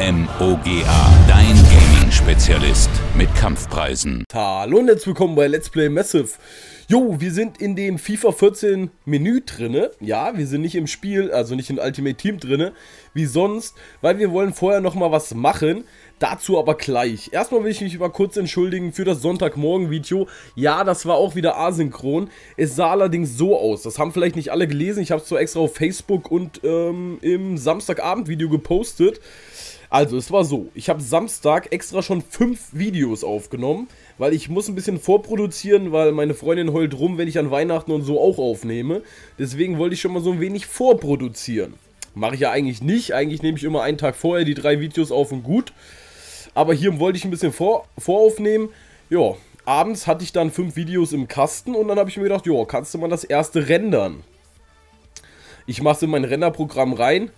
MMOGA, dein Game. Spielenspezialist mit Kampfpreisen. Hallo und herzlich willkommen bei Let's Play Massive. Jo, wir sind in dem FIFA 14 Menü drinne. Ja, wir sind nicht im Spiel, also nicht in Ultimate Team drinne, wie sonst, weil wir wollen vorher nochmal was machen. Dazu aber gleich. Erstmal will ich mich mal kurz entschuldigen für das Sonntagmorgen-Video. Ja, das war auch wieder asynchron. Es sah allerdings so aus. Das haben vielleicht nicht alle gelesen. Ich habe es zwar extra auf Facebook und ähm, im Samstagabend-Video gepostet. Also, es war so. Ich habe Samstag extra schon fünf Videos aufgenommen, weil ich muss ein bisschen vorproduzieren, weil meine Freundin heult rum, wenn ich an Weihnachten und so auch aufnehme. Deswegen wollte ich schon mal so ein wenig vorproduzieren. Mache ich ja eigentlich nicht. Eigentlich nehme ich immer einen Tag vorher die drei Videos auf und gut. Aber hier wollte ich ein bisschen vor, voraufnehmen. Ja, abends hatte ich dann fünf Videos im Kasten und dann habe ich mir gedacht, ja, kannst du mal das erste rendern. Ich mache es in mein Renderprogramm rein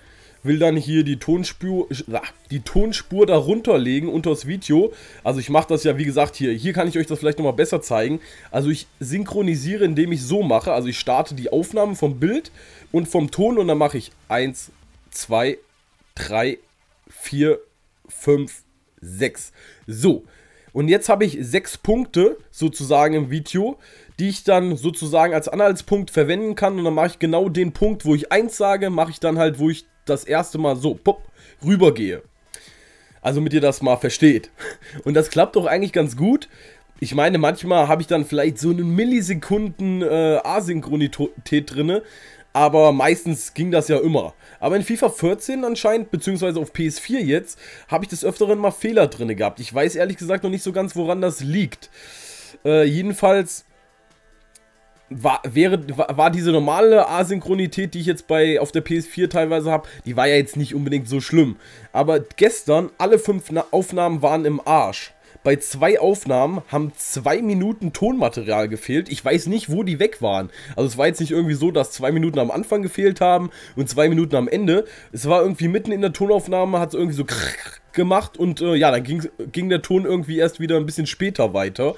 will dann hier die Tonspur, ah, die Tonspur darunter legen unter das Video. Also ich mache das ja, wie gesagt, hier. Hier kann ich euch das vielleicht nochmal besser zeigen. Also ich synchronisiere, indem ich so mache. Also ich starte die Aufnahmen vom Bild und vom Ton und dann mache ich 1, 2, 3, 4, 5, 6. So. Und jetzt habe ich sechs Punkte sozusagen im Video, die ich dann sozusagen als Anhaltspunkt verwenden kann. Und dann mache ich genau den Punkt, wo ich 1 sage, mache ich dann halt, wo ich das erste Mal so, pop, rübergehe. Also mit ihr das mal versteht. Und das klappt doch eigentlich ganz gut. Ich meine, manchmal habe ich dann vielleicht so einen Millisekunden äh, Asynchronität drinne, aber meistens ging das ja immer. Aber in FIFA 14 anscheinend, beziehungsweise auf PS4 jetzt, habe ich des Öfteren mal Fehler drinne gehabt. Ich weiß ehrlich gesagt noch nicht so ganz, woran das liegt. Äh, jedenfalls war, wäre, war diese normale Asynchronität, die ich jetzt bei auf der PS4 teilweise habe, die war ja jetzt nicht unbedingt so schlimm. Aber gestern, alle fünf Na Aufnahmen waren im Arsch. Bei zwei Aufnahmen haben zwei Minuten Tonmaterial gefehlt. Ich weiß nicht, wo die weg waren. Also es war jetzt nicht irgendwie so, dass zwei Minuten am Anfang gefehlt haben und zwei Minuten am Ende. Es war irgendwie mitten in der Tonaufnahme, hat es irgendwie so gemacht und äh, ja, dann ging, ging der Ton irgendwie erst wieder ein bisschen später weiter.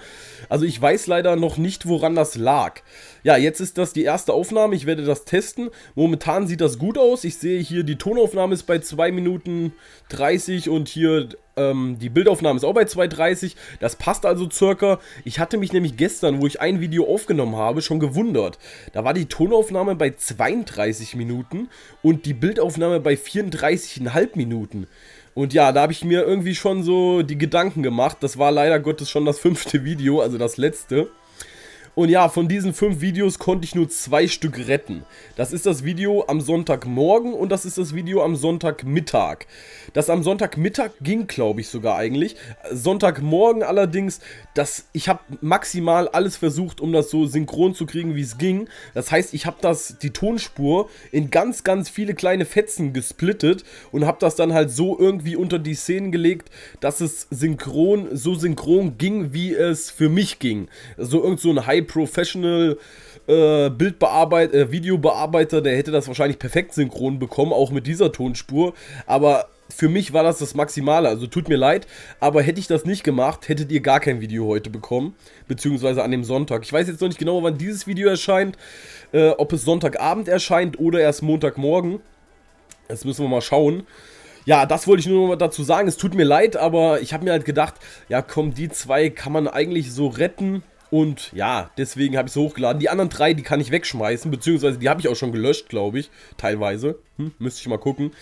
Also ich weiß leider noch nicht, woran das lag. Ja, jetzt ist das die erste Aufnahme, ich werde das testen. Momentan sieht das gut aus. Ich sehe hier, die Tonaufnahme ist bei 2 Minuten 30 und hier ähm, die Bildaufnahme ist auch bei 230. Das passt also circa. Ich hatte mich nämlich gestern, wo ich ein Video aufgenommen habe, schon gewundert. Da war die Tonaufnahme bei 32 Minuten und die Bildaufnahme bei 34,5 Minuten. Und ja, da habe ich mir irgendwie schon so die Gedanken gemacht. Das war leider Gottes schon das fünfte Video, also das letzte. Und ja, von diesen fünf Videos konnte ich nur zwei Stück retten. Das ist das Video am Sonntagmorgen und das ist das Video am Sonntagmittag. Das am Sonntagmittag ging, glaube ich, sogar eigentlich. Sonntagmorgen allerdings, das, ich habe maximal alles versucht, um das so synchron zu kriegen, wie es ging. Das heißt, ich habe die Tonspur in ganz, ganz viele kleine Fetzen gesplittet und habe das dann halt so irgendwie unter die Szenen gelegt, dass es synchron, so synchron ging, wie es für mich ging. So irgend so ein Hype Professional äh, Bildbearbeiter, äh, Videobearbeiter, der hätte das wahrscheinlich perfekt synchron bekommen, auch mit dieser Tonspur. Aber für mich war das das Maximale. Also tut mir leid, aber hätte ich das nicht gemacht, hättet ihr gar kein Video heute bekommen. Beziehungsweise an dem Sonntag. Ich weiß jetzt noch nicht genau, wann dieses Video erscheint. Äh, ob es Sonntagabend erscheint oder erst Montagmorgen. Das müssen wir mal schauen. Ja, das wollte ich nur noch mal dazu sagen. Es tut mir leid, aber ich habe mir halt gedacht, ja komm, die zwei kann man eigentlich so retten. Und ja, deswegen habe ich es hochgeladen. Die anderen drei, die kann ich wegschmeißen, beziehungsweise die habe ich auch schon gelöscht, glaube ich, teilweise. Hm, müsste ich mal gucken.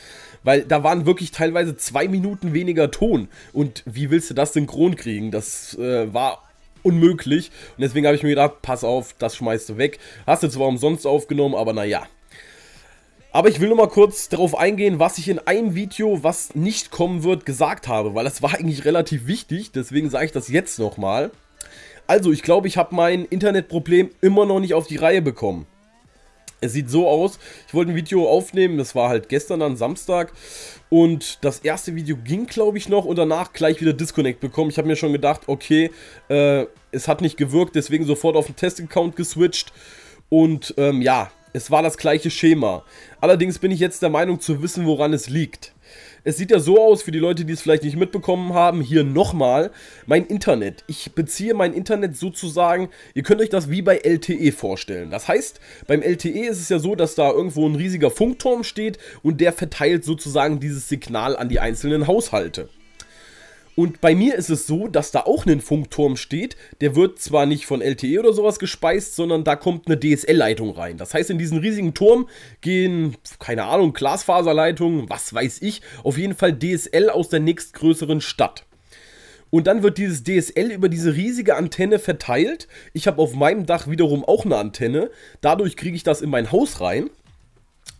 Weil da waren wirklich teilweise zwei Minuten weniger Ton. Und wie willst du das synchron kriegen? Das äh, war unmöglich. Und deswegen habe ich mir gedacht, pass auf, das schmeißt du weg. Hast du zwar umsonst aufgenommen, aber naja. Aber ich will nochmal kurz darauf eingehen, was ich in einem Video, was nicht kommen wird, gesagt habe, weil das war eigentlich relativ wichtig, deswegen sage ich das jetzt nochmal. Also, ich glaube, ich habe mein Internetproblem immer noch nicht auf die Reihe bekommen. Es sieht so aus, ich wollte ein Video aufnehmen, das war halt gestern dann Samstag und das erste Video ging glaube ich noch und danach gleich wieder Disconnect bekommen. Ich habe mir schon gedacht, okay, äh, es hat nicht gewirkt, deswegen sofort auf den Test-Account geswitcht und ähm, ja, es war das gleiche Schema. Allerdings bin ich jetzt der Meinung zu wissen, woran es liegt. Es sieht ja so aus, für die Leute, die es vielleicht nicht mitbekommen haben, hier nochmal mein Internet. Ich beziehe mein Internet sozusagen, ihr könnt euch das wie bei LTE vorstellen. Das heißt, beim LTE ist es ja so, dass da irgendwo ein riesiger Funkturm steht und der verteilt sozusagen dieses Signal an die einzelnen Haushalte. Und bei mir ist es so, dass da auch ein Funkturm steht. Der wird zwar nicht von LTE oder sowas gespeist, sondern da kommt eine DSL-Leitung rein. Das heißt, in diesen riesigen Turm gehen, keine Ahnung, Glasfaserleitungen, was weiß ich, auf jeden Fall DSL aus der nächstgrößeren Stadt. Und dann wird dieses DSL über diese riesige Antenne verteilt. Ich habe auf meinem Dach wiederum auch eine Antenne. Dadurch kriege ich das in mein Haus rein.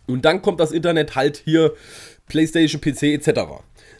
Und dann kommt das Internet halt hier, PlayStation, PC etc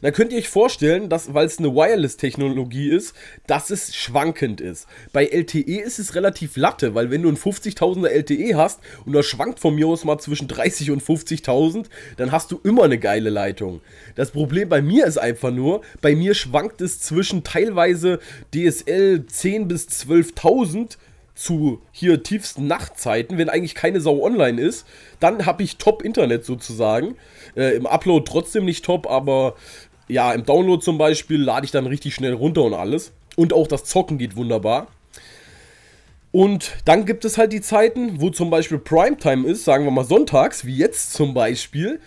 dann könnt ihr euch vorstellen, dass, weil es eine Wireless-Technologie ist, dass es schwankend ist. Bei LTE ist es relativ latte, weil wenn du ein 50.000er LTE hast und das schwankt von mir aus mal zwischen 30 und 50.000, dann hast du immer eine geile Leitung. Das Problem bei mir ist einfach nur, bei mir schwankt es zwischen teilweise DSL 10 bis 12.000 zu hier tiefsten Nachtzeiten, wenn eigentlich keine Sau online ist, dann habe ich Top-Internet sozusagen. Äh, Im Upload trotzdem nicht top, aber ja, im Download zum Beispiel lade ich dann richtig schnell runter und alles. Und auch das Zocken geht wunderbar. Und dann gibt es halt die Zeiten, wo zum Beispiel Primetime ist, sagen wir mal sonntags, wie jetzt zum Beispiel.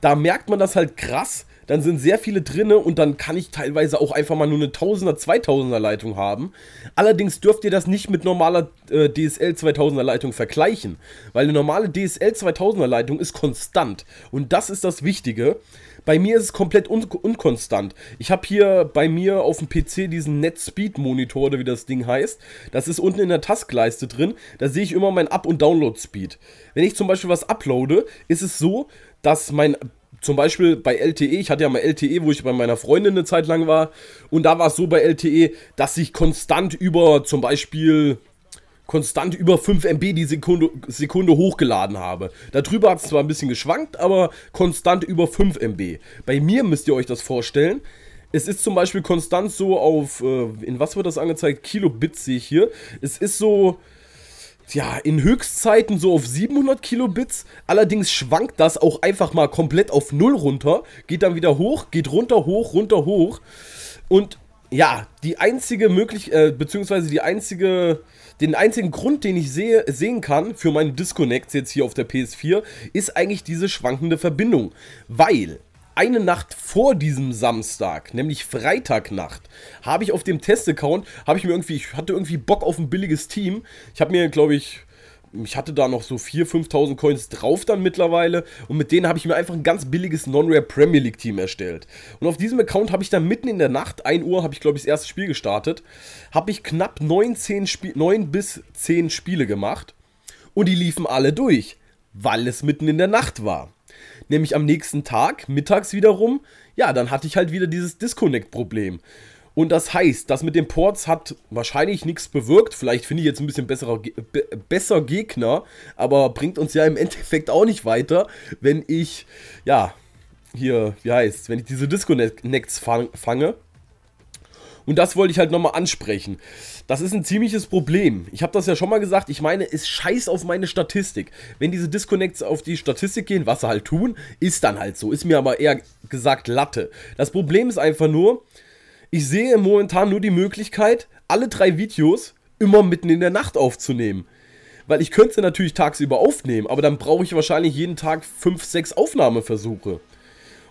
Da merkt man das halt krass. Dann sind sehr viele drinne und dann kann ich teilweise auch einfach mal nur eine 1000er, 2000er Leitung haben. Allerdings dürft ihr das nicht mit normaler äh, DSL 2000er Leitung vergleichen, weil eine normale DSL 2000er Leitung ist konstant und das ist das Wichtige. Bei mir ist es komplett un unkonstant. Ich habe hier bei mir auf dem PC diesen netspeed monitor oder wie das Ding heißt. Das ist unten in der Taskleiste drin. Da sehe ich immer mein Up- und Download-Speed. Wenn ich zum Beispiel was uploade, ist es so, dass mein zum Beispiel bei LTE, ich hatte ja mal LTE, wo ich bei meiner Freundin eine Zeit lang war, und da war es so bei LTE, dass ich konstant über zum Beispiel konstant über 5 MB die Sekunde, Sekunde hochgeladen habe. Darüber hat es zwar ein bisschen geschwankt, aber konstant über 5 MB. Bei mir müsst ihr euch das vorstellen. Es ist zum Beispiel konstant so auf, äh, in was wird das angezeigt? Kilobit sehe ich hier. Es ist so, ja, in Höchstzeiten so auf 700 Kilobits. Allerdings schwankt das auch einfach mal komplett auf 0 runter. Geht dann wieder hoch, geht runter, hoch, runter, hoch. Und ja, die einzige Möglichkeit, äh, beziehungsweise die einzige, den einzigen Grund, den ich sehe, sehen kann für meine Disconnects jetzt hier auf der PS4, ist eigentlich diese schwankende Verbindung. Weil eine Nacht vor diesem Samstag, nämlich Freitagnacht, habe ich auf dem Test-Account, habe ich mir irgendwie, ich hatte irgendwie Bock auf ein billiges Team. Ich habe mir, glaube ich, ich hatte da noch so 4.000, 5.000 Coins drauf dann mittlerweile und mit denen habe ich mir einfach ein ganz billiges Non-Rare Premier League Team erstellt. Und auf diesem Account habe ich dann mitten in der Nacht, 1 Uhr habe ich glaube ich das erste Spiel gestartet, habe ich knapp 9, 10 9 bis 10 Spiele gemacht und die liefen alle durch, weil es mitten in der Nacht war. Nämlich am nächsten Tag, mittags wiederum, ja, dann hatte ich halt wieder dieses Disconnect-Problem. Und das heißt, das mit den Ports hat wahrscheinlich nichts bewirkt. Vielleicht finde ich jetzt ein bisschen besserer, besser Gegner, aber bringt uns ja im Endeffekt auch nicht weiter, wenn ich, ja, hier, wie heißt wenn ich diese Disconnects fange. Und das wollte ich halt nochmal ansprechen. Das ist ein ziemliches Problem. Ich habe das ja schon mal gesagt, ich meine, es scheiß auf meine Statistik. Wenn diese Disconnects auf die Statistik gehen, was sie halt tun, ist dann halt so. Ist mir aber eher gesagt Latte. Das Problem ist einfach nur, ich sehe momentan nur die Möglichkeit, alle drei Videos immer mitten in der Nacht aufzunehmen. Weil ich könnte sie natürlich tagsüber aufnehmen, aber dann brauche ich wahrscheinlich jeden Tag 5, 6 Aufnahmeversuche.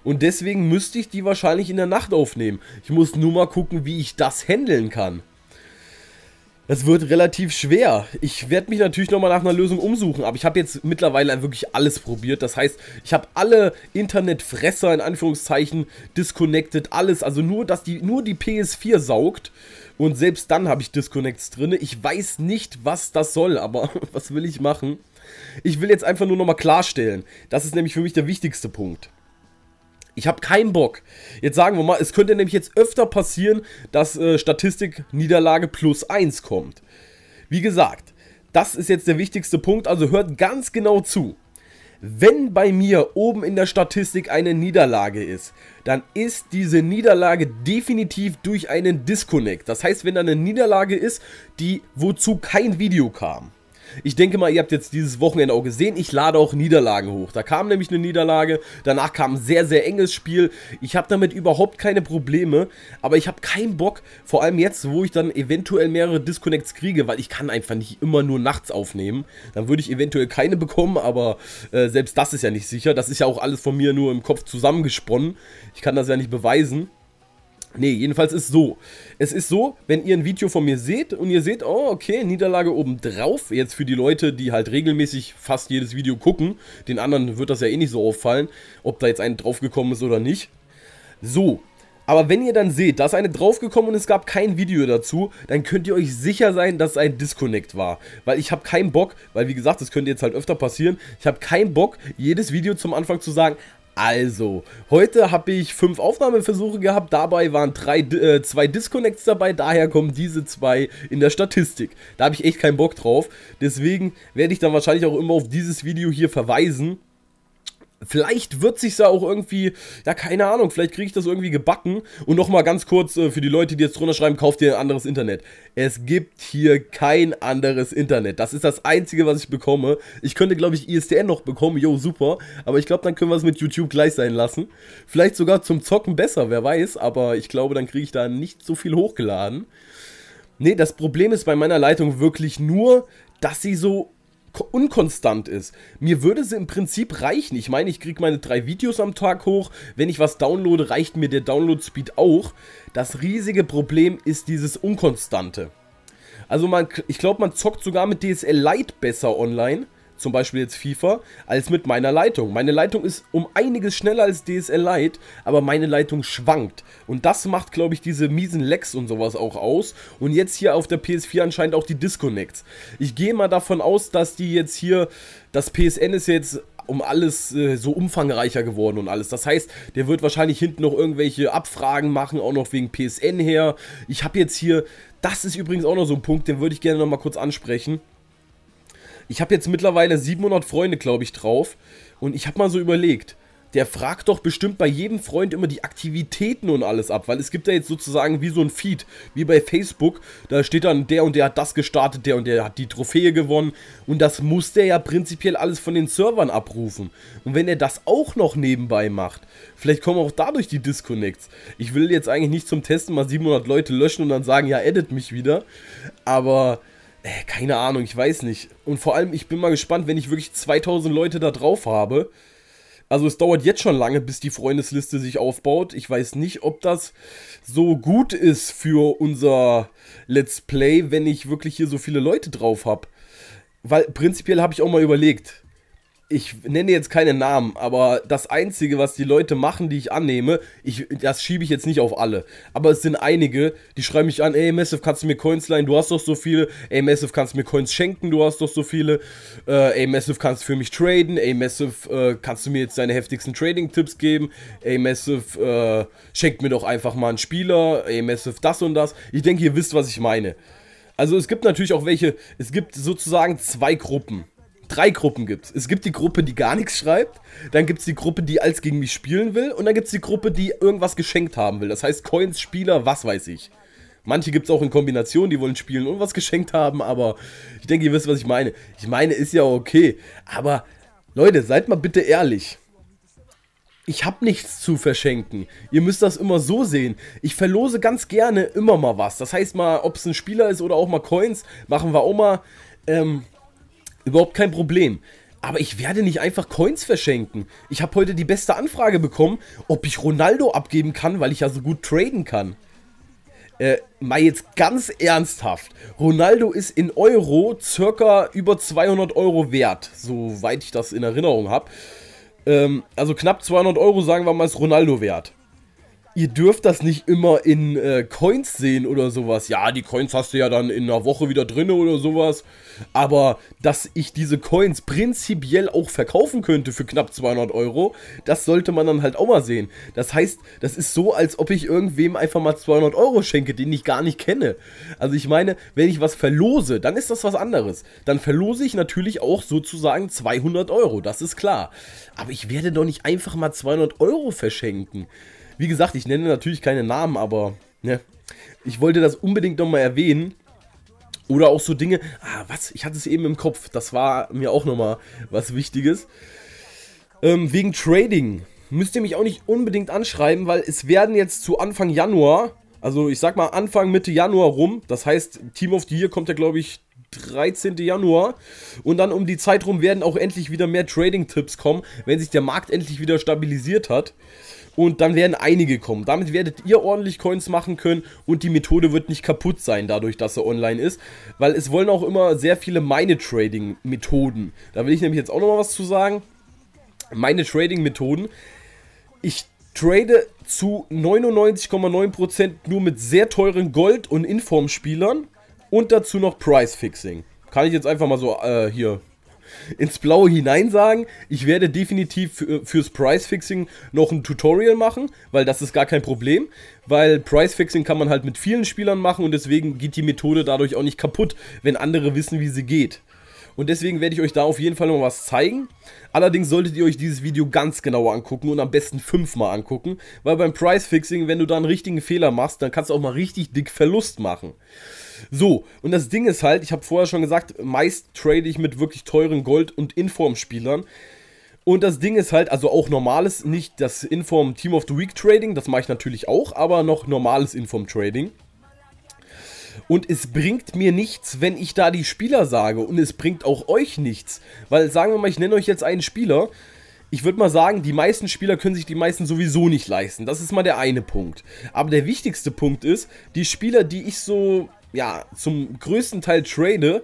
Und deswegen müsste ich die wahrscheinlich in der Nacht aufnehmen. Ich muss nur mal gucken, wie ich das handeln kann. Das wird relativ schwer. Ich werde mich natürlich nochmal nach einer Lösung umsuchen, aber ich habe jetzt mittlerweile wirklich alles probiert. Das heißt, ich habe alle Internetfresser in Anführungszeichen disconnected, alles. Also nur, dass die, nur die PS4 saugt. Und selbst dann habe ich Disconnects drin. Ich weiß nicht, was das soll, aber was will ich machen? Ich will jetzt einfach nur nochmal klarstellen. Das ist nämlich für mich der wichtigste Punkt. Ich habe keinen Bock. Jetzt sagen wir mal, es könnte nämlich jetzt öfter passieren, dass äh, Statistik Niederlage plus 1 kommt. Wie gesagt, das ist jetzt der wichtigste Punkt, also hört ganz genau zu. Wenn bei mir oben in der Statistik eine Niederlage ist, dann ist diese Niederlage definitiv durch einen Disconnect. Das heißt, wenn da eine Niederlage ist, die wozu kein Video kam, ich denke mal, ihr habt jetzt dieses Wochenende auch gesehen, ich lade auch Niederlagen hoch. Da kam nämlich eine Niederlage, danach kam ein sehr, sehr enges Spiel. Ich habe damit überhaupt keine Probleme, aber ich habe keinen Bock, vor allem jetzt, wo ich dann eventuell mehrere Disconnects kriege, weil ich kann einfach nicht immer nur nachts aufnehmen. Dann würde ich eventuell keine bekommen, aber äh, selbst das ist ja nicht sicher. Das ist ja auch alles von mir nur im Kopf zusammengesponnen. Ich kann das ja nicht beweisen. Nee, jedenfalls ist so. Es ist so, wenn ihr ein Video von mir seht und ihr seht, oh, okay, Niederlage oben drauf. jetzt für die Leute, die halt regelmäßig fast jedes Video gucken, den anderen wird das ja eh nicht so auffallen, ob da jetzt eine draufgekommen ist oder nicht. So, aber wenn ihr dann seht, da ist eine draufgekommen und es gab kein Video dazu, dann könnt ihr euch sicher sein, dass es ein Disconnect war. Weil ich habe keinen Bock, weil wie gesagt, das könnte jetzt halt öfter passieren, ich habe keinen Bock, jedes Video zum Anfang zu sagen, also, heute habe ich fünf Aufnahmeversuche gehabt, dabei waren drei, äh, zwei Disconnects dabei, daher kommen diese zwei in der Statistik. Da habe ich echt keinen Bock drauf, deswegen werde ich dann wahrscheinlich auch immer auf dieses Video hier verweisen. Vielleicht wird sich's ja auch irgendwie, ja, keine Ahnung, vielleicht kriege ich das irgendwie gebacken. Und nochmal ganz kurz äh, für die Leute, die jetzt drunter schreiben, kauft ihr ein anderes Internet. Es gibt hier kein anderes Internet. Das ist das Einzige, was ich bekomme. Ich könnte, glaube ich, ISDN noch bekommen, jo, super. Aber ich glaube, dann können wir es mit YouTube gleich sein lassen. Vielleicht sogar zum Zocken besser, wer weiß. Aber ich glaube, dann kriege ich da nicht so viel hochgeladen. Nee, das Problem ist bei meiner Leitung wirklich nur, dass sie so unkonstant ist. Mir würde sie im Prinzip reichen. Ich meine, ich kriege meine drei Videos am Tag hoch. Wenn ich was downloade, reicht mir der Download-Speed auch. Das riesige Problem ist dieses Unkonstante. Also man, ich glaube, man zockt sogar mit DSL Lite besser online zum Beispiel jetzt FIFA, als mit meiner Leitung. Meine Leitung ist um einiges schneller als DSL Lite, aber meine Leitung schwankt. Und das macht, glaube ich, diese miesen Lecks und sowas auch aus. Und jetzt hier auf der PS4 anscheinend auch die Disconnects. Ich gehe mal davon aus, dass die jetzt hier, das PSN ist jetzt um alles äh, so umfangreicher geworden und alles. Das heißt, der wird wahrscheinlich hinten noch irgendwelche Abfragen machen, auch noch wegen PSN her. Ich habe jetzt hier, das ist übrigens auch noch so ein Punkt, den würde ich gerne nochmal kurz ansprechen. Ich habe jetzt mittlerweile 700 Freunde, glaube ich, drauf. Und ich habe mal so überlegt, der fragt doch bestimmt bei jedem Freund immer die Aktivitäten und alles ab, weil es gibt ja jetzt sozusagen wie so ein Feed, wie bei Facebook, da steht dann der und der hat das gestartet, der und der hat die Trophäe gewonnen und das muss der ja prinzipiell alles von den Servern abrufen. Und wenn er das auch noch nebenbei macht, vielleicht kommen auch dadurch die Disconnects. Ich will jetzt eigentlich nicht zum Testen mal 700 Leute löschen und dann sagen, ja, edit mich wieder, aber äh, keine Ahnung, ich weiß nicht. Und vor allem, ich bin mal gespannt, wenn ich wirklich 2000 Leute da drauf habe. Also es dauert jetzt schon lange, bis die Freundesliste sich aufbaut. Ich weiß nicht, ob das so gut ist für unser Let's Play, wenn ich wirklich hier so viele Leute drauf habe. Weil prinzipiell habe ich auch mal überlegt, ich nenne jetzt keine Namen, aber das Einzige, was die Leute machen, die ich annehme, ich, das schiebe ich jetzt nicht auf alle. Aber es sind einige, die schreiben mich an, ey, Massive, kannst du mir Coins leihen? Du hast doch so viele. Ey, Massive, kannst du mir Coins schenken? Du hast doch so viele. Äh, ey, Massive, kannst du für mich traden? Ey, Massive, äh, kannst du mir jetzt deine heftigsten Trading-Tipps geben? Ey, Massive, äh, schenk mir doch einfach mal einen Spieler. Ey, Massive, das und das. Ich denke, ihr wisst, was ich meine. Also es gibt natürlich auch welche, es gibt sozusagen zwei Gruppen drei Gruppen gibt. Es gibt die Gruppe, die gar nichts schreibt, dann gibt es die Gruppe, die alles gegen mich spielen will und dann gibt es die Gruppe, die irgendwas geschenkt haben will. Das heißt Coins, Spieler, was weiß ich. Manche gibt es auch in Kombination, die wollen spielen und was geschenkt haben, aber ich denke, ihr wisst, was ich meine. Ich meine, ist ja okay, aber Leute, seid mal bitte ehrlich. Ich habe nichts zu verschenken. Ihr müsst das immer so sehen. Ich verlose ganz gerne immer mal was. Das heißt mal, ob es ein Spieler ist oder auch mal Coins, machen wir auch mal. Ähm, Überhaupt kein Problem. Aber ich werde nicht einfach Coins verschenken. Ich habe heute die beste Anfrage bekommen, ob ich Ronaldo abgeben kann, weil ich ja so gut traden kann. Äh, mal jetzt ganz ernsthaft. Ronaldo ist in Euro circa über 200 Euro wert, soweit ich das in Erinnerung habe. Ähm, also knapp 200 Euro, sagen wir mal, ist Ronaldo wert ihr dürft das nicht immer in äh, Coins sehen oder sowas. Ja, die Coins hast du ja dann in einer Woche wieder drin oder sowas. Aber dass ich diese Coins prinzipiell auch verkaufen könnte für knapp 200 Euro, das sollte man dann halt auch mal sehen. Das heißt, das ist so, als ob ich irgendwem einfach mal 200 Euro schenke, den ich gar nicht kenne. Also ich meine, wenn ich was verlose, dann ist das was anderes. Dann verlose ich natürlich auch sozusagen 200 Euro, das ist klar. Aber ich werde doch nicht einfach mal 200 Euro verschenken. Wie gesagt, ich nenne natürlich keine Namen, aber ne, ich wollte das unbedingt nochmal erwähnen. Oder auch so Dinge, ah, was, ich hatte es eben im Kopf, das war mir auch nochmal was Wichtiges. Ähm, wegen Trading müsst ihr mich auch nicht unbedingt anschreiben, weil es werden jetzt zu Anfang Januar, also ich sag mal Anfang, Mitte Januar rum, das heißt, Team of the Year kommt ja, glaube ich, 13. Januar. Und dann um die Zeit rum werden auch endlich wieder mehr Trading-Tipps kommen, wenn sich der Markt endlich wieder stabilisiert hat und dann werden einige kommen. Damit werdet ihr ordentlich Coins machen können und die Methode wird nicht kaputt sein, dadurch, dass er online ist, weil es wollen auch immer sehr viele Meine-Trading-Methoden. Da will ich nämlich jetzt auch nochmal was zu sagen. Meine Trading-Methoden. Ich trade zu 99,9% nur mit sehr teuren Gold- und Inform-Spielern und dazu noch Price-Fixing. Kann ich jetzt einfach mal so äh, hier ins Blaue hinein sagen, ich werde definitiv fürs Price-Fixing noch ein Tutorial machen, weil das ist gar kein Problem, weil Price-Fixing kann man halt mit vielen Spielern machen und deswegen geht die Methode dadurch auch nicht kaputt, wenn andere wissen, wie sie geht. Und deswegen werde ich euch da auf jeden Fall noch was zeigen. Allerdings solltet ihr euch dieses Video ganz genauer angucken und am besten fünfmal angucken. Weil beim Price Fixing, wenn du da einen richtigen Fehler machst, dann kannst du auch mal richtig dick Verlust machen. So, und das Ding ist halt, ich habe vorher schon gesagt, meist trade ich mit wirklich teuren Gold- und Inform-Spielern. Und das Ding ist halt, also auch normales, nicht das Inform Team of the Week Trading, das mache ich natürlich auch, aber noch normales Inform Trading. Und es bringt mir nichts, wenn ich da die Spieler sage. Und es bringt auch euch nichts. Weil sagen wir mal, ich nenne euch jetzt einen Spieler. Ich würde mal sagen, die meisten Spieler können sich die meisten sowieso nicht leisten. Das ist mal der eine Punkt. Aber der wichtigste Punkt ist, die Spieler, die ich so, ja, zum größten Teil trade,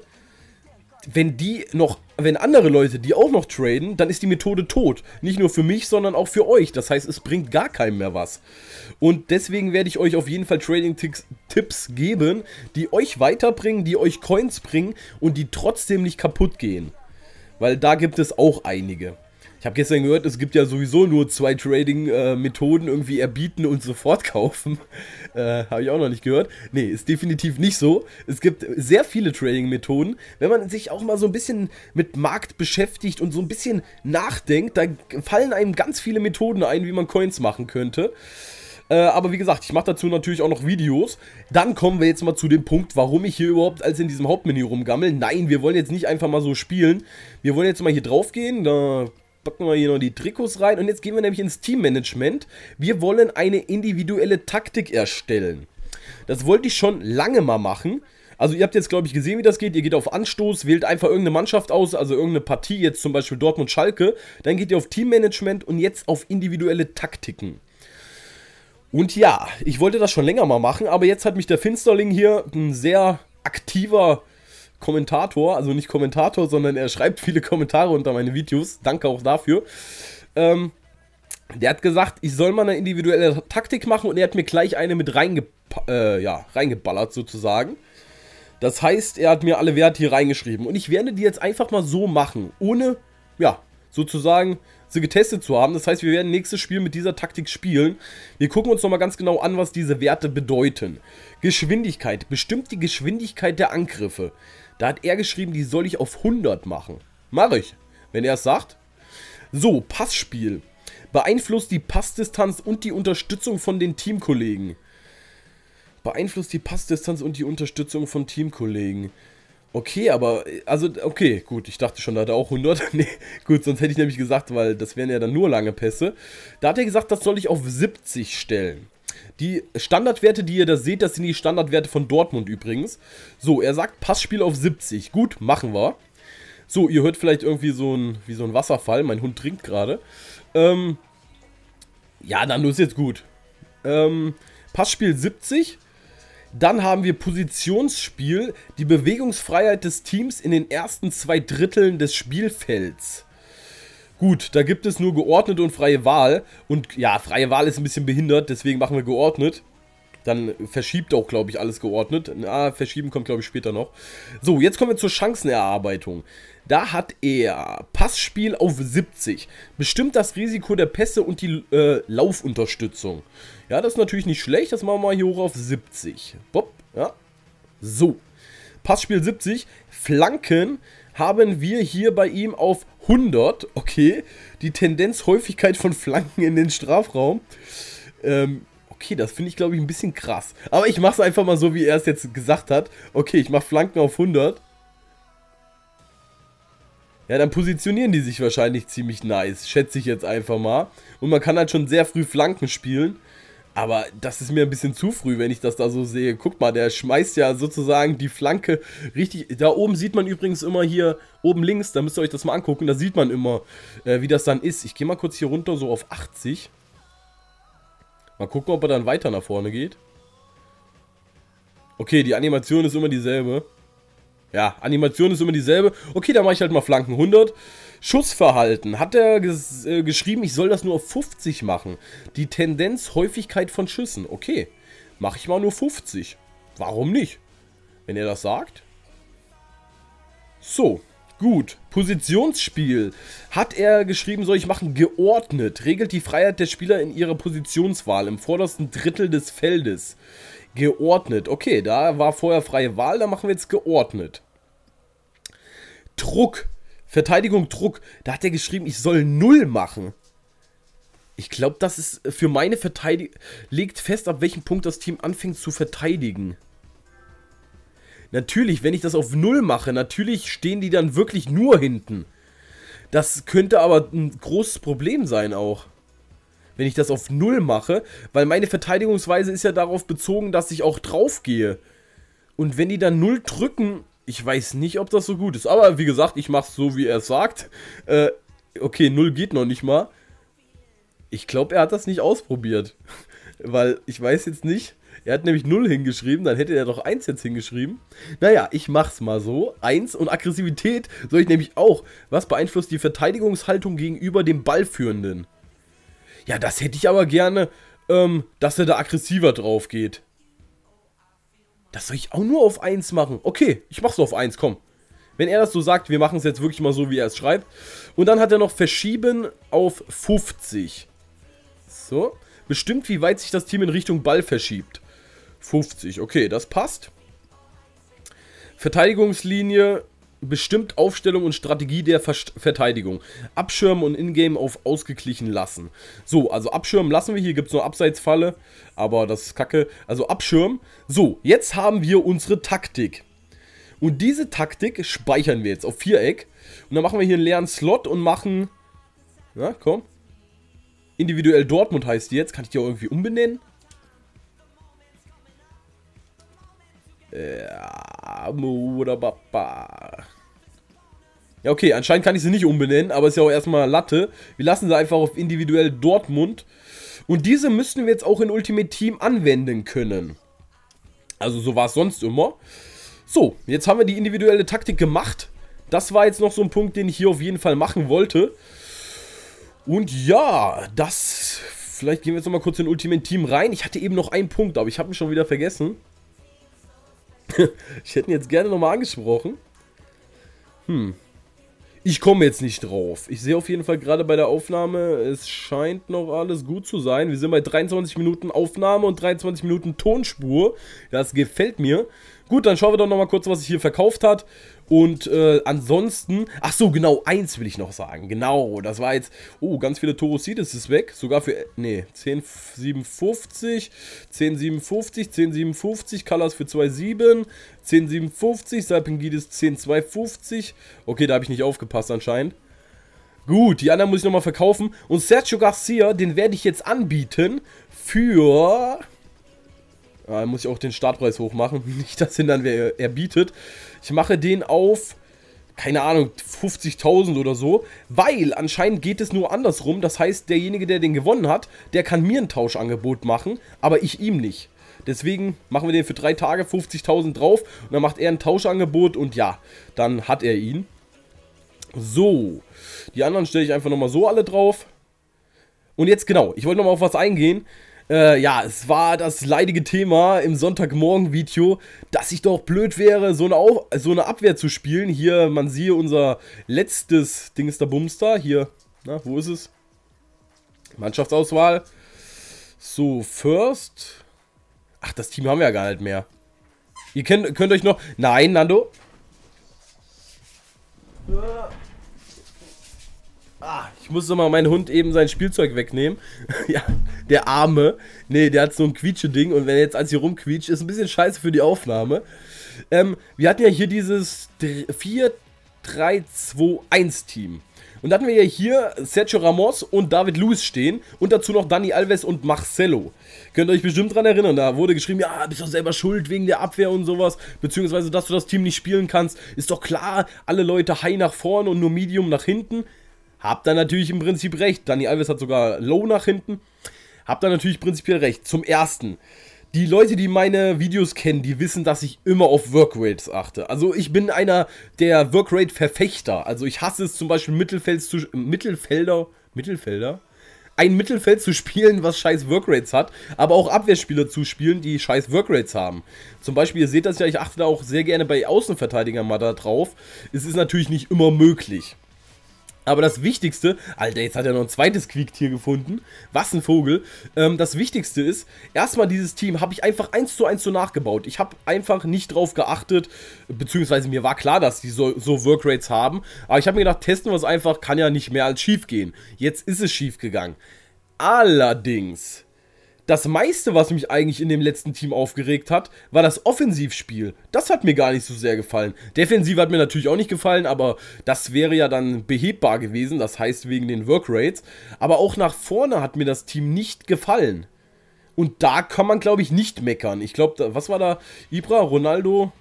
wenn die noch, wenn andere Leute die auch noch traden, dann ist die Methode tot. Nicht nur für mich, sondern auch für euch. Das heißt, es bringt gar keinem mehr was. Und deswegen werde ich euch auf jeden Fall Trading-Tipps geben, die euch weiterbringen, die euch Coins bringen und die trotzdem nicht kaputt gehen. Weil da gibt es auch einige. Ich habe gestern gehört, es gibt ja sowieso nur zwei Trading-Methoden, äh, irgendwie erbieten und sofort kaufen. Äh, habe ich auch noch nicht gehört. Nee, ist definitiv nicht so. Es gibt sehr viele Trading-Methoden. Wenn man sich auch mal so ein bisschen mit Markt beschäftigt und so ein bisschen nachdenkt, dann fallen einem ganz viele Methoden ein, wie man Coins machen könnte. Äh, aber wie gesagt, ich mache dazu natürlich auch noch Videos. Dann kommen wir jetzt mal zu dem Punkt, warum ich hier überhaupt als in diesem Hauptmenü rumgammel. Nein, wir wollen jetzt nicht einfach mal so spielen. Wir wollen jetzt mal hier drauf gehen. Da packen wir hier noch die Trikots rein und jetzt gehen wir nämlich ins Teammanagement. Wir wollen eine individuelle Taktik erstellen. Das wollte ich schon lange mal machen. Also ihr habt jetzt, glaube ich, gesehen, wie das geht. Ihr geht auf Anstoß, wählt einfach irgendeine Mannschaft aus, also irgendeine Partie, jetzt zum Beispiel Dortmund-Schalke. Dann geht ihr auf Teammanagement und jetzt auf individuelle Taktiken. Und ja, ich wollte das schon länger mal machen, aber jetzt hat mich der Finsterling hier, ein sehr aktiver Kommentator, also nicht Kommentator, sondern er schreibt viele Kommentare unter meine Videos. Danke auch dafür. Ähm, der hat gesagt, ich soll mal eine individuelle Taktik machen und er hat mir gleich eine mit reinge äh, ja, reingeballert sozusagen. Das heißt, er hat mir alle Werte hier reingeschrieben und ich werde die jetzt einfach mal so machen, ohne, ja, sozusagen sie getestet zu haben. Das heißt, wir werden nächstes Spiel mit dieser Taktik spielen. Wir gucken uns nochmal ganz genau an, was diese Werte bedeuten. Geschwindigkeit. Bestimmt die Geschwindigkeit der Angriffe. Da hat er geschrieben, die soll ich auf 100 machen. Mache ich, wenn er es sagt. So, Passspiel. Beeinflusst die Passdistanz und die Unterstützung von den Teamkollegen. Beeinflusst die Passdistanz und die Unterstützung von Teamkollegen. Okay, aber, also, okay, gut, ich dachte schon, da hat er auch 100. nee, gut, sonst hätte ich nämlich gesagt, weil das wären ja dann nur lange Pässe. Da hat er gesagt, das soll ich auf 70 stellen. Die Standardwerte, die ihr da seht, das sind die Standardwerte von Dortmund übrigens. So, er sagt Passspiel auf 70. Gut, machen wir. So, ihr hört vielleicht irgendwie so ein, wie so ein Wasserfall. Mein Hund trinkt gerade. Ähm, ja, dann ist jetzt gut. Ähm, Passspiel 70. Dann haben wir Positionsspiel, die Bewegungsfreiheit des Teams in den ersten zwei Dritteln des Spielfelds. Gut, da gibt es nur geordnete und freie Wahl. Und ja, freie Wahl ist ein bisschen behindert, deswegen machen wir geordnet. Dann verschiebt auch, glaube ich, alles geordnet. Na, verschieben kommt, glaube ich, später noch. So, jetzt kommen wir zur Chancenerarbeitung. Da hat er Passspiel auf 70. Bestimmt das Risiko der Pässe und die äh, Laufunterstützung. Ja, das ist natürlich nicht schlecht. Das machen wir mal hier hoch auf 70. Bob, ja. So. Passspiel 70. Flanken haben wir hier bei ihm auf 100. Okay, die Tendenzhäufigkeit von Flanken in den Strafraum. Ähm, okay, das finde ich, glaube ich, ein bisschen krass. Aber ich mache es einfach mal so, wie er es jetzt gesagt hat. Okay, ich mache Flanken auf 100. Ja, dann positionieren die sich wahrscheinlich ziemlich nice, schätze ich jetzt einfach mal. Und man kann halt schon sehr früh Flanken spielen. Aber das ist mir ein bisschen zu früh, wenn ich das da so sehe. Guck mal, der schmeißt ja sozusagen die Flanke richtig. Da oben sieht man übrigens immer hier, oben links, da müsst ihr euch das mal angucken, da sieht man immer, äh, wie das dann ist. Ich gehe mal kurz hier runter, so auf 80. Mal gucken, ob er dann weiter nach vorne geht. Okay, die Animation ist immer dieselbe. Ja, Animation ist immer dieselbe. Okay, da mache ich halt mal Flanken 100. Schussverhalten. Hat er äh, geschrieben, ich soll das nur auf 50 machen. Die Tendenz, Häufigkeit von Schüssen. Okay, mache ich mal nur 50. Warum nicht? Wenn er das sagt. So, Gut, Positionsspiel. Hat er geschrieben, soll ich machen, geordnet. Regelt die Freiheit der Spieler in ihrer Positionswahl im vordersten Drittel des Feldes. Geordnet. Okay, da war vorher freie Wahl, da machen wir jetzt geordnet. Druck. Verteidigung, Druck. Da hat er geschrieben, ich soll null machen. Ich glaube, das ist äh, für meine Verteidigung. Legt fest, ab welchem Punkt das Team anfängt zu verteidigen. Natürlich, wenn ich das auf null mache, natürlich stehen die dann wirklich nur hinten. Das könnte aber ein großes Problem sein auch. Wenn ich das auf null mache, weil meine Verteidigungsweise ist ja darauf bezogen, dass ich auch drauf gehe. Und wenn die dann null drücken, ich weiß nicht, ob das so gut ist. Aber wie gesagt, ich mache es so, wie er es sagt. Äh, okay, 0 geht noch nicht mal. Ich glaube, er hat das nicht ausprobiert. Weil ich weiß jetzt nicht. Er hat nämlich 0 hingeschrieben, dann hätte er doch 1 jetzt hingeschrieben. Naja, ich mach's mal so. 1 und Aggressivität soll ich nämlich auch. Was beeinflusst die Verteidigungshaltung gegenüber dem Ballführenden? Ja, das hätte ich aber gerne, ähm, dass er da aggressiver drauf geht. Das soll ich auch nur auf 1 machen. Okay, ich mach's auf 1, komm. Wenn er das so sagt, wir machen es jetzt wirklich mal so, wie er es schreibt. Und dann hat er noch verschieben auf 50. So. Bestimmt, wie weit sich das Team in Richtung Ball verschiebt. 50, okay, das passt. Verteidigungslinie bestimmt Aufstellung und Strategie der Verteidigung. Abschirmen und Ingame auf ausgeglichen lassen. So, also abschirmen lassen wir. Hier gibt es nur Abseitsfalle, aber das ist kacke. Also abschirmen. So, jetzt haben wir unsere Taktik. Und diese Taktik speichern wir jetzt auf Viereck. Und dann machen wir hier einen leeren Slot und machen... Na, komm. Individuell Dortmund heißt die jetzt. Kann ich die auch irgendwie umbenennen? Äh, Murababa. Ja, okay, anscheinend kann ich sie nicht umbenennen, aber ist ja auch erstmal Latte. Wir lassen sie einfach auf individuell Dortmund. Und diese müssten wir jetzt auch in Ultimate Team anwenden können. Also so war es sonst immer. So, jetzt haben wir die individuelle Taktik gemacht. Das war jetzt noch so ein Punkt, den ich hier auf jeden Fall machen wollte. Und ja, das... Vielleicht gehen wir jetzt nochmal kurz in Ultimate Team rein. Ich hatte eben noch einen Punkt, aber ich habe ihn schon wieder vergessen. ich hätte ihn jetzt gerne nochmal angesprochen. Hm. Ich komme jetzt nicht drauf. Ich sehe auf jeden Fall gerade bei der Aufnahme, es scheint noch alles gut zu sein. Wir sind bei 23 Minuten Aufnahme und 23 Minuten Tonspur. Das gefällt mir. Gut, dann schauen wir doch nochmal kurz, was sich hier verkauft hat. Und äh, ansonsten, ach so, genau, eins will ich noch sagen. Genau, das war jetzt, oh, ganz viele Torosides ist weg. Sogar für, nee, 10,57, 10,57, 10,57, Colors für 2,7, 10,57, Salpingidis 10,250. Okay, da habe ich nicht aufgepasst anscheinend. Gut, die anderen muss ich nochmal verkaufen. Und Sergio Garcia, den werde ich jetzt anbieten für... Äh, muss ich auch den Startpreis hoch machen. Nicht, dass ihn dann wer erbietet. Ich mache den auf, keine Ahnung, 50.000 oder so. Weil anscheinend geht es nur andersrum. Das heißt, derjenige, der den gewonnen hat, der kann mir ein Tauschangebot machen, aber ich ihm nicht. Deswegen machen wir den für drei Tage 50.000 drauf und dann macht er ein Tauschangebot und ja, dann hat er ihn. So, die anderen stelle ich einfach nochmal so alle drauf. Und jetzt genau, ich wollte nochmal auf was eingehen. Äh, ja, es war das leidige Thema im Sonntagmorgen-Video, dass ich doch blöd wäre, so eine, Auf so eine Abwehr zu spielen. Hier, man sieht unser letztes Ding ist der Bumster. Hier, na, wo ist es? Mannschaftsauswahl. So, First. Ach, das Team haben wir ja gar nicht mehr. Ihr könnt, könnt euch noch... Nein, Nando. Ja. Äh, Ah, ich muss doch mal meinen Hund eben sein Spielzeug wegnehmen. ja, der Arme. Nee, der hat so ein Quietsche-Ding und wenn er jetzt als hier rumquietscht, ist ein bisschen scheiße für die Aufnahme. Ähm, wir hatten ja hier dieses 4-3-2-1-Team. Und da hatten wir ja hier Sergio Ramos und David Luiz stehen und dazu noch Dani Alves und Marcelo. Könnt ihr euch bestimmt dran erinnern, da wurde geschrieben, ja, bist doch selber schuld wegen der Abwehr und sowas, beziehungsweise dass du das Team nicht spielen kannst. Ist doch klar, alle Leute high nach vorne und nur medium nach hinten. Habt ihr natürlich im Prinzip recht. Danny Alves hat sogar Low nach hinten. Habt ihr natürlich prinzipiell recht. Zum ersten. Die Leute, die meine Videos kennen, die wissen, dass ich immer auf Workrates achte. Also ich bin einer der Workrate-Verfechter. Also ich hasse es zum Beispiel Mittelfeld zu, Mittelfelder, Mittelfelder? Ein Mittelfeld zu spielen, was scheiß Workrates hat, aber auch Abwehrspieler zu spielen, die scheiß Workrates haben. Zum Beispiel, ihr seht das ja, ich achte da auch sehr gerne bei Außenverteidigern mal da drauf. Es ist natürlich nicht immer möglich. Aber das Wichtigste, Alter, jetzt hat er noch ein zweites Quiektier gefunden. Was ein Vogel. Ähm, das Wichtigste ist, erstmal dieses Team habe ich einfach eins zu eins so nachgebaut. Ich habe einfach nicht drauf geachtet, beziehungsweise mir war klar, dass die so, so Workrates haben. Aber ich habe mir gedacht, testen wir es einfach, kann ja nicht mehr als schief gehen. Jetzt ist es schief gegangen. Allerdings das meiste, was mich eigentlich in dem letzten Team aufgeregt hat, war das Offensivspiel. Das hat mir gar nicht so sehr gefallen. Defensiv hat mir natürlich auch nicht gefallen, aber das wäre ja dann behebbar gewesen, das heißt wegen den Workrates. Aber auch nach vorne hat mir das Team nicht gefallen. Und da kann man, glaube ich, nicht meckern. Ich glaube, was war da? Ibra, Ronaldo,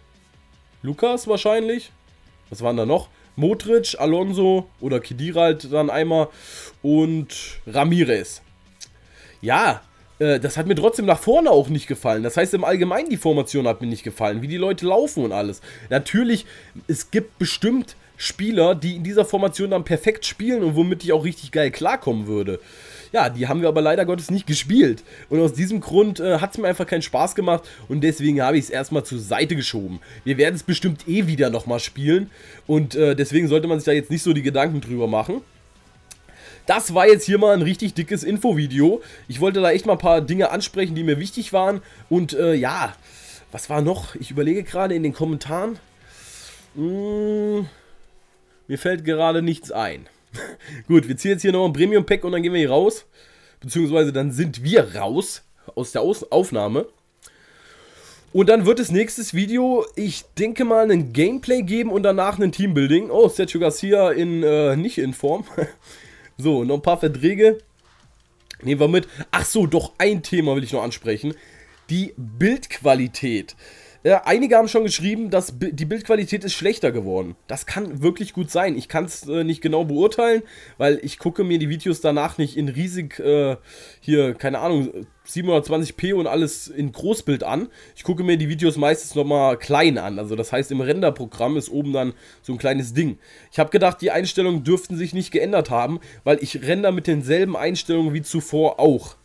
Lukas wahrscheinlich. Was waren da noch? Modric, Alonso oder Kedira halt dann einmal und Ramirez. Ja, äh, das hat mir trotzdem nach vorne auch nicht gefallen. Das heißt, im Allgemeinen die Formation hat mir nicht gefallen, wie die Leute laufen und alles. Natürlich, es gibt bestimmt Spieler, die in dieser Formation dann perfekt spielen und womit ich auch richtig geil klarkommen würde. Ja, die haben wir aber leider Gottes nicht gespielt. Und aus diesem Grund äh, hat es mir einfach keinen Spaß gemacht und deswegen habe ich es erstmal zur Seite geschoben. Wir werden es bestimmt eh wieder nochmal spielen und äh, deswegen sollte man sich da jetzt nicht so die Gedanken drüber machen das war jetzt hier mal ein richtig dickes Infovideo. Ich wollte da echt mal ein paar Dinge ansprechen, die mir wichtig waren. Und äh, ja, was war noch? Ich überlege gerade in den Kommentaren. Hm, mir fällt gerade nichts ein. Gut, wir ziehen jetzt hier noch ein Premium-Pack und dann gehen wir hier raus. Beziehungsweise dann sind wir raus aus der aus Aufnahme. Und dann wird es nächstes Video, ich denke mal, ein Gameplay geben und danach ein Teambuilding. Oh, Sergio Garcia in, äh, nicht in Form. So, noch ein paar Verträge. Nehmen wir mit. Ach so, doch ein Thema will ich noch ansprechen. Die Bildqualität. Äh, einige haben schon geschrieben, dass die Bildqualität ist schlechter geworden. Das kann wirklich gut sein. Ich kann es äh, nicht genau beurteilen, weil ich gucke mir die Videos danach nicht in riesig äh, hier, keine Ahnung, 720p und alles in Großbild an. Ich gucke mir die Videos meistens nochmal klein an. Also das heißt, im Renderprogramm ist oben dann so ein kleines Ding. Ich habe gedacht, die Einstellungen dürften sich nicht geändert haben, weil ich render mit denselben Einstellungen wie zuvor auch.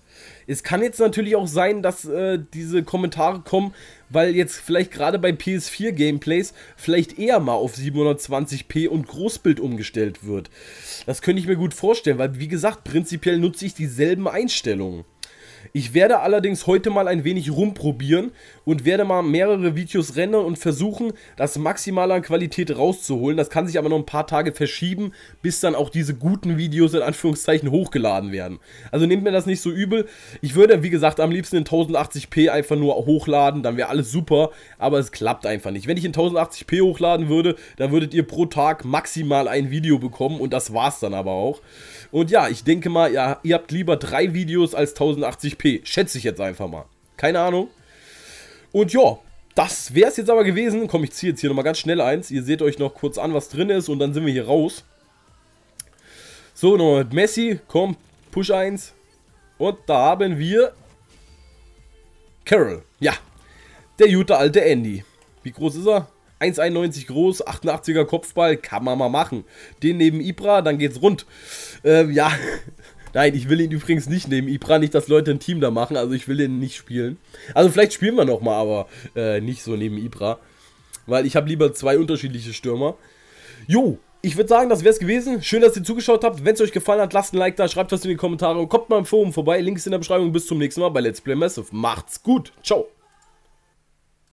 Es kann jetzt natürlich auch sein, dass äh, diese Kommentare kommen, weil jetzt vielleicht gerade bei PS4 Gameplays vielleicht eher mal auf 720p und Großbild umgestellt wird. Das könnte ich mir gut vorstellen, weil wie gesagt, prinzipiell nutze ich dieselben Einstellungen. Ich werde allerdings heute mal ein wenig rumprobieren und werde mal mehrere Videos rendern und versuchen, das maximal an Qualität rauszuholen. Das kann sich aber noch ein paar Tage verschieben, bis dann auch diese guten Videos in Anführungszeichen hochgeladen werden. Also nehmt mir das nicht so übel. Ich würde, wie gesagt, am liebsten in 1080p einfach nur hochladen, dann wäre alles super, aber es klappt einfach nicht. Wenn ich in 1080p hochladen würde, dann würdet ihr pro Tag maximal ein Video bekommen und das war's dann aber auch. Und ja, ich denke mal, ja, ihr habt lieber drei Videos als 1080p 1080p, schätze ich jetzt einfach mal. Keine Ahnung. Und ja, das wäre es jetzt aber gewesen. Komm, ich ziehe jetzt hier nochmal ganz schnell eins. Ihr seht euch noch kurz an, was drin ist und dann sind wir hier raus. So, nochmal mit Messi. Komm, Push 1. Und da haben wir Carol. Ja, der gute alte Andy. Wie groß ist er? 1,91 groß, 88er Kopfball, kann man mal machen. Den neben Ibra, dann geht's rund. Ähm, ja, Nein, ich will ihn übrigens nicht nehmen. Ich brauche nicht, dass Leute ein Team da machen. Also ich will den nicht spielen. Also vielleicht spielen wir nochmal, aber äh, nicht so neben Ibra. Weil ich habe lieber zwei unterschiedliche Stürmer. Jo, ich würde sagen, das wäre es gewesen. Schön, dass ihr zugeschaut habt. Wenn es euch gefallen hat, lasst ein Like da, schreibt was in die Kommentare und kommt mal im Forum vorbei. Links in der Beschreibung. Bis zum nächsten Mal bei Let's Play Massive. Macht's gut. Ciao.